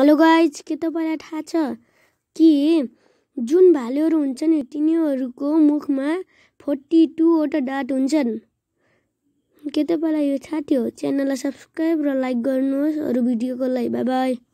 hello guys के तपाईँलाई थाहा छ कि जुन भालेहरू हुन्छ नि तिनीहरूको मुखमा फोर्टी टूवटा डाट हुन्छन् के तपाईँलाई यो थाहा थियो च्यानललाई सब्सक्राइब र लाइक गर्नुहोस् अरू भिडियोको लागि बाई बाई